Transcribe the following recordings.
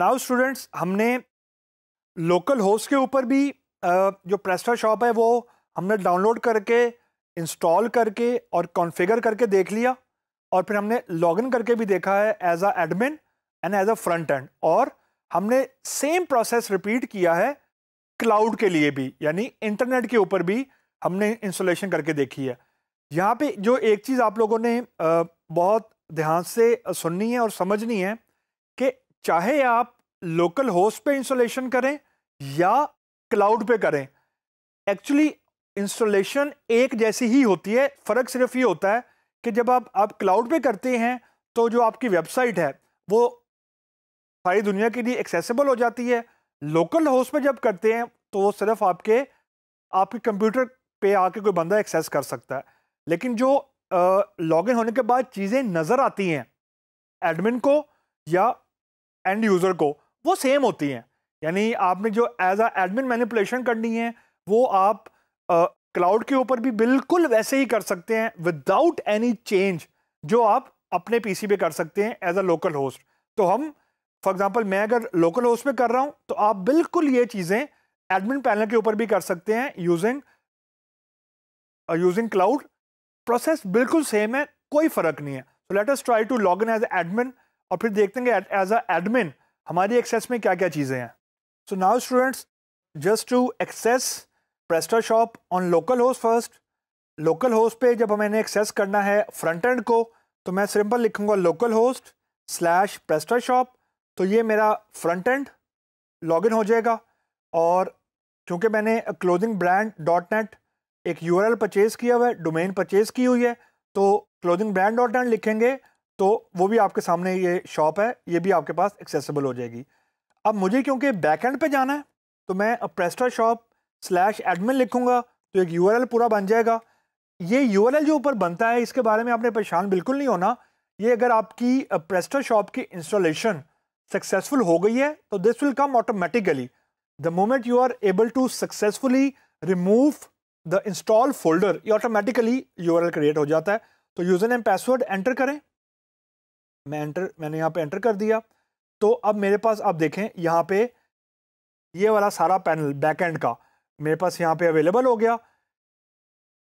now students हमने local host के ऊपर भी जो प्रेस्टा शॉप है वो हमने डाउनलोड करके इंस्टॉल करके और कॉन्फ़िगर करके देख लिया और फिर हमने लॉगिन करके भी देखा है as a admin and as a front end और हमने सेम प्रोसेस रिपीट किया है क्लाउड के लिए भी यानी इंटरनेट के ऊपर भी हमने इंस्टॉलेशन करके देखी है यहाँ पे जो एक चीज़ आप लोगों ने बहुत ध्यान से सुननी है और समझनी है कि चाहे आप लोकल होस्ट पे इंस्टॉलेशन करें या क्लाउड पे करें एक्चुअली इंस्टॉलेशन एक जैसी ही होती है फ़र्क सिर्फ ये होता है कि जब आप आप क्लाउड पे करते हैं तो जो आपकी वेबसाइट है वो सारी दुनिया के लिए एक्सेसिबल हो जाती है लोकल होस्ट पे जब करते हैं तो वो सिर्फ आपके आपके कंप्यूटर पे आके कोई बंदा एक्सेस कर सकता है लेकिन जो लॉगिन होने के बाद चीज़ें नज़र आती हैं एडमिन को या एंड यूज़र को वो सेम होती हैं यानी आपने जो एज आ एडमिन मैनिपुलेशन करनी है वो आप क्लाउड uh, के ऊपर भी बिल्कुल वैसे ही कर सकते हैं विदाउट एनी चेंज जो आप अपने पीसी पे कर सकते हैं एज अ लोकल होस्ट तो हम फॉर एग्जांपल मैं अगर लोकल होस्ट पर कर रहा हूं तो आप बिल्कुल ये चीज़ें एडमिन पैनल के ऊपर भी कर सकते हैं यूजिंग यूजिंग क्लाउड प्रोसेस बिल्कुल सेम है कोई फ़र्क नहीं है so let us try to log in as admin और फिर देखते हैं कि एज अ एडमिन हमारी एक्सेस में क्या क्या चीज़ें हैं so now students just to access PrestaShop on local host first local host पे जब हमें एक्सेस करना है फ्रंट एंड को तो मैं सिंपल लिखूंगा local host slash PrestaShop तो ये मेरा फ्रंट एंड लॉगिन हो जाएगा और क्योंकि मैंने क्लोदिंग ब्रांड डॉट नेट एक यू आर एल परचेज़ किया हुआ है डोमेन परचेज़ की हुई है तो क्लोदिंग ब्रांड डॉट नेट लिखेंगे तो वो भी आपके सामने ये शॉप है ये भी आपके पास एक्सेसिबल हो जाएगी अब मुझे क्योंकि बैक एंड पे जाना है तो मैं अब प्रेस्टा शॉप स्लैश एडमिन लिखूंगा तो एक यू पूरा बन जाएगा ये यू जो ऊपर बनता है इसके बारे में आपने परेशान बिल्कुल नहीं होना ये अगर आपकी प्रेस्टा शॉप की इंस्टॉलेशन सक्सेसफुल हो गई है तो this will come automatically the moment you are able to successfully remove the install folder ये ऑटोमेटिकली यू क्रिएट हो जाता है तो यूज़र नेम पासवर्ड एंटर करें मैं एंटर मैंने यहाँ पे एंटर कर दिया तो अब मेरे पास आप देखें यहाँ पे ये वाला सारा पैनल बैक एंड का मेरे पास यहाँ पे अवेलेबल हो गया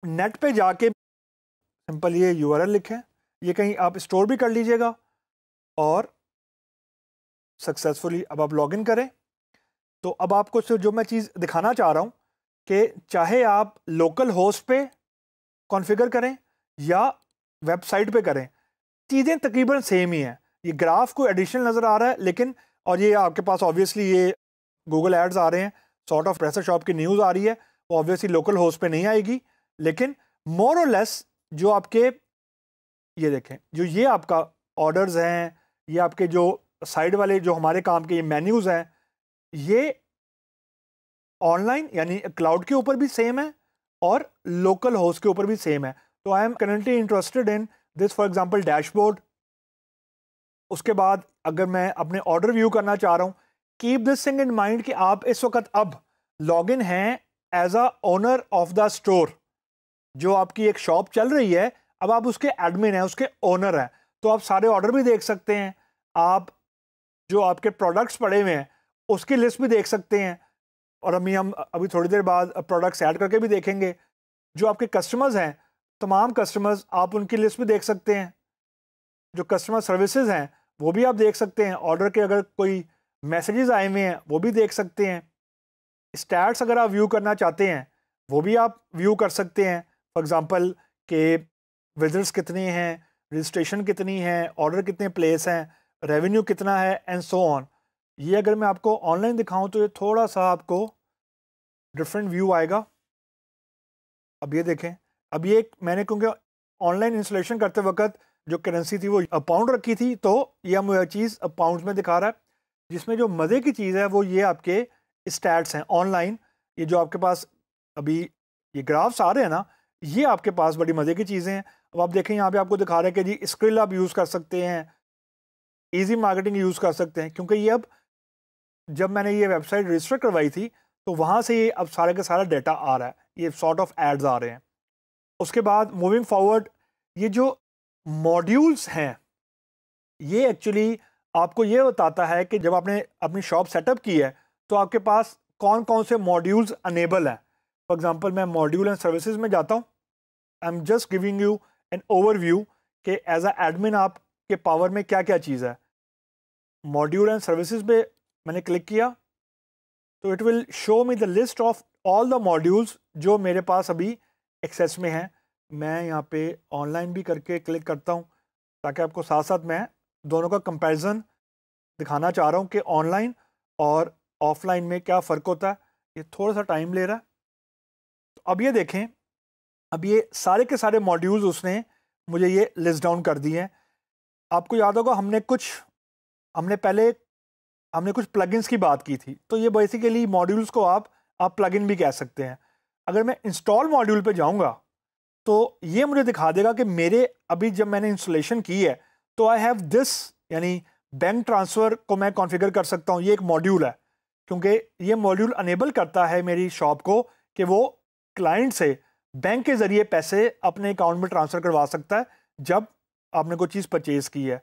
नेट पे जाके सिंपल ये यू लिखें ये कहीं आप स्टोर भी कर लीजिएगा और सक्सेसफुली अब आप लॉगिन करें तो अब आपको सिर्फ जो मैं चीज़ दिखाना चाह रहा हूँ कि चाहे आप लोकल होस्ट पे कॉन्फ़िगर करें या वेबसाइट पे करें चीज़ें तकरीबन सेम ही हैं ये ग्राफ को एडिशनल नज़र आ रहा है लेकिन और ये आपके पास ऑब्वियसली ये गूगल एड्स आ रहे हैं सॉर्ट ऑफ प्रेसर शॉप की न्यूज़ आ रही है वो ऑब्वियसली लोकल होस्ट पे नहीं आएगी लेकिन मोर और लेस जो आपके ये देखें जो ये आपका ऑर्डर्स हैं ये आपके जो साइड वाले जो हमारे काम के ये मेन्यूज़ हैं ये ऑनलाइन यानी क्लाउड के ऊपर भी सेम है और लोकल होस्ट के ऊपर भी सेम है तो I am currently interested in this for example dashboard उसके बाद अगर मैं अपने ऑर्डर व्यू करना चाह रहा हूँ keep this thing in mind कि आप इस वक्त अब लॉग इन हैं as a owner of the store जो आपकी एक शॉप चल रही है अब आप उसके एडमिन हैं उसके ओनर हैं तो आप सारे ऑर्डर भी देख सकते हैं आप जो आपके प्रोडक्ट्स पड़े हुए हैं उसकी लिस्ट भी देख सकते हैं और अभी हम अभी थोड़ी देर बाद प्रोडक्ट्स ऐड करके भी देखेंगे जो आपके कस्टमर्स हैं तमाम कस्टमर्स आप उनकी लिस्ट भी देख सकते हैं जो कस्टमर सर्विसेज हैं वो भी आप देख सकते हैं ऑर्डर के अगर कोई मैसेजेस आए हुए हैं वो भी देख सकते हैं स्टैट्स अगर आप व्यू करना चाहते हैं वो भी आप व्यू कर सकते हैं फॉर एग्ज़ाम्पल के विजिट्स कितने हैं रजिस्ट्रेशन कितनी है ऑर्डर कितने प्लेस हैं रेवेन्यू कितना है एंड सो ऑन ये अगर मैं आपको ऑनलाइन दिखाऊं तो ये थोड़ा सा आपको डिफरेंट व्यू आएगा अब ये देखें अब ये मैंने क्योंकि ऑनलाइन इंस्टॉलेशन करते वक्त जो करेंसी थी वो पाउंड रखी थी तो ये हम चीज़ पाउंड में दिखा रहा है जिसमें जो मज़े की चीज़ है वो ये आपके स्टैट्स हैं ऑनलाइन ये जो आपके पास अभी ये ग्राफ्स आ रहे हैं ना ये आपके पास बड़ी मज़े की चीज़ें हैं अब आप देखें यहाँ पे आपको दिखा रहे हैं कि जी स्क्रिल आप यूज़ कर सकते हैं इजी मार्केटिंग यूज़ कर सकते हैं क्योंकि ये अब जब मैंने ये वेबसाइट रजिस्टर करवाई थी तो वहाँ से ये अब सारे का सारा डाटा आ रहा है ये शॉर्ट ऑफ एड्स आ रहे हैं उसके बाद मूविंग फॉरवर्ड ये जो मॉड्यूल्स हैं ये एक्चुअली आपको ये बताता है कि जब आपने अपनी शॉप सेटअप की है तो आपके पास कौन कौन से मॉड्यूल्स अनेबल हैं फॉर एग्जांपल मैं मॉड्यूल एंड सर्विसेज में जाता हूँ I am just giving you an overview कि एज अ एडमिन आपके पावर में क्या क्या चीज़ है मॉड्यूल एंड सर्विसेज पे मैंने क्लिक किया तो it will show me the list of all the modules जो मेरे पास अभी एक्सेस में है मैं यहाँ पे ऑनलाइन भी करके क्लिक करता हूँ ताकि आपको साथ साथ मैं दोनों का कंपैरिजन दिखाना चाह रहा हूँ कि ऑनलाइन और ऑफलाइन में क्या फ़र्क होता है ये थोड़ा सा टाइम ले रहा है तो अब ये देखें अब ये सारे के सारे मॉड्यूल्स उसने मुझे ये लिस्ट डाउन कर दिए हैं आपको याद होगा हमने कुछ हमने पहले हमने कुछ प्लगइन्स की बात की थी तो ये बेसिकली मॉड्यूल्स को आप आप प्लगइन भी कह सकते हैं अगर मैं इंस्टॉल मॉड्यूल पे जाऊंगा तो ये मुझे दिखा देगा कि मेरे अभी जब मैंने इंस्टॉलेशन की है तो आई हैव दिस यानी बैंक ट्रांसफ़र को मैं कॉन्फ़िगर कर सकता हूँ ये एक मॉड्यूल है क्योंकि ये मॉड्यूल अनेबल करता है मेरी शॉप को कि वो क्लाइंट से बैंक के ज़रिए पैसे अपने अकाउंट में ट्रांसफ़र करवा सकता है जब आपने कोई चीज़ परचेज़ की है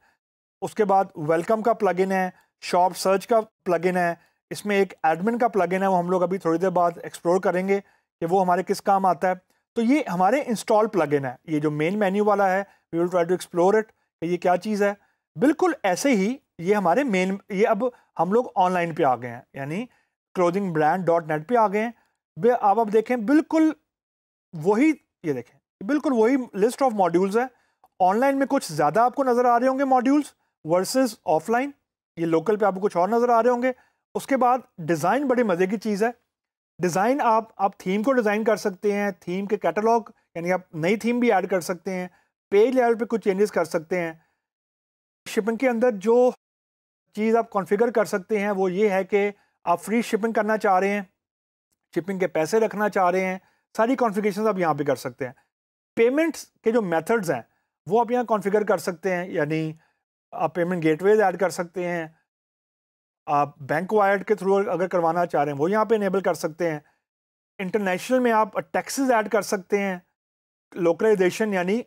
उसके बाद वेलकम का प्लगइन है शॉप सर्च का प्लगइन है इसमें एक एडमिन का प्लगइन है वो हम लोग अभी थोड़ी देर बाद एक्सप्लोर करेंगे कि वो हमारे किस काम आता है तो ये हमारे इंस्टॉल प्लगइन है ये जो मेन मेन्यू वाला है we will try to explore it कि ये क्या चीज़ है बिल्कुल ऐसे ही ये हमारे मेन ये अब हम लोग ऑनलाइन पे आ गए हैं यानी क्लोथिंग ब्रांड डॉट नेट पर आ गए हैं आप अब देखें बिल्कुल वही ये देखें बिल्कुल वही लिस्ट ऑफ मॉड्यूल्स है ऑनलाइन में कुछ ज़्यादा आपको नज़र आ रहे होंगे मॉड्यूल्स वर्सेस ऑफलाइन ये लोकल पे आपको कुछ और नज़र आ रहे होंगे उसके बाद डिज़ाइन बड़ी मज़े की चीज़ है डिज़ाइन आप आप थीम को डिज़ाइन कर सकते हैं थीम के कैटलॉग यानी आप नई थीम भी ऐड कर सकते हैं पेज लेवल पे कुछ चेंजेस कर सकते हैं शिपिंग के अंदर जो चीज़ आप कॉन्फ़िगर कर सकते हैं वो ये है कि आप फ्री शिपिंग करना चाह रहे हैं शिपिंग के पैसे रखना चाह रहे हैं सारी कॉन्फिगेशन आप यहाँ पे कर सकते हैं पेमेंट्स के जो मेथड्स हैं वो आप यहाँ कॉन्फ़िगर कर सकते हैं यानी आप पेमेंट गेटवेज ऐड कर सकते हैं आप बैंक वायर के थ्रू अगर करवाना चाह रहे हैं वो यहाँ पे इनेबल कर सकते हैं इंटरनेशनल में आप टैक्सेस ऐड कर सकते हैं लोकलाइजेशन यानी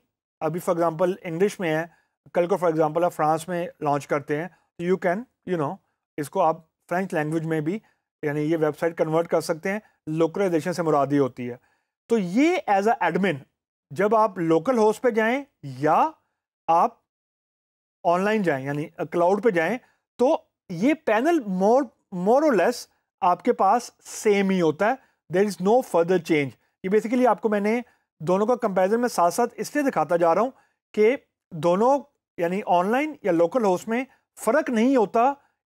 अभी फॉर एग्जांपल इंग्लिश में है कल को फॉर एग्जांपल आप फ्रांस में लॉन्च करते हैं तो यू कैन यू नो इसको आप फ्रेंच लैंग्वेज में भी यानी ये वेबसाइट कन्वर्ट कर सकते हैं लोकलाइजेशन से मुरादी होती है तो ये एज अ एडमिन जब आप लोकल होस्ट पे जाएं या आप ऑनलाइन जाएं यानी क्लाउड पे जाएं तो ये पैनल मोर मोर और लेस आपके पास सेम ही होता है there is no further change ये बेसिकली आपको मैंने दोनों का कंपेरिजन में साथ साथ इसलिए दिखाता जा रहा हूँ कि दोनों यानी ऑनलाइन या लोकल होस्ट में फ़र्क नहीं होता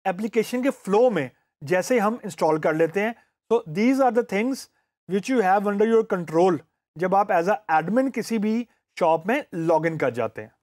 एप्लीकेशन के फ्लो में जैसे हम इंस्टॉल कर लेते हैं तो these are the things which you have under your control जब आप एज अ एडमिन किसी भी शॉप में इन कर जाते हैं